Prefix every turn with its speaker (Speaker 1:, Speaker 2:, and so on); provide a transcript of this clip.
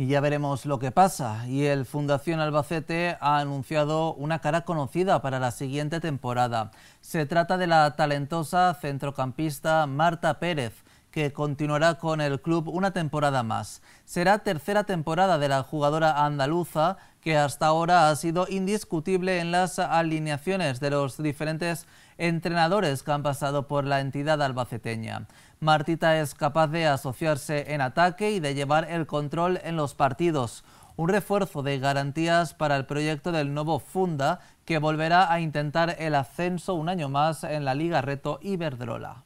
Speaker 1: Y ya veremos lo que pasa. Y el Fundación Albacete ha anunciado una cara conocida para la siguiente temporada. Se trata de la talentosa centrocampista Marta Pérez, que continuará con el club una temporada más. Será tercera temporada de la jugadora andaluza que hasta ahora ha sido indiscutible en las alineaciones de los diferentes entrenadores que han pasado por la entidad albaceteña. Martita es capaz de asociarse en ataque y de llevar el control en los partidos. Un refuerzo de garantías para el proyecto del nuevo Funda que volverá a intentar el ascenso un año más en la Liga Reto Iberdrola.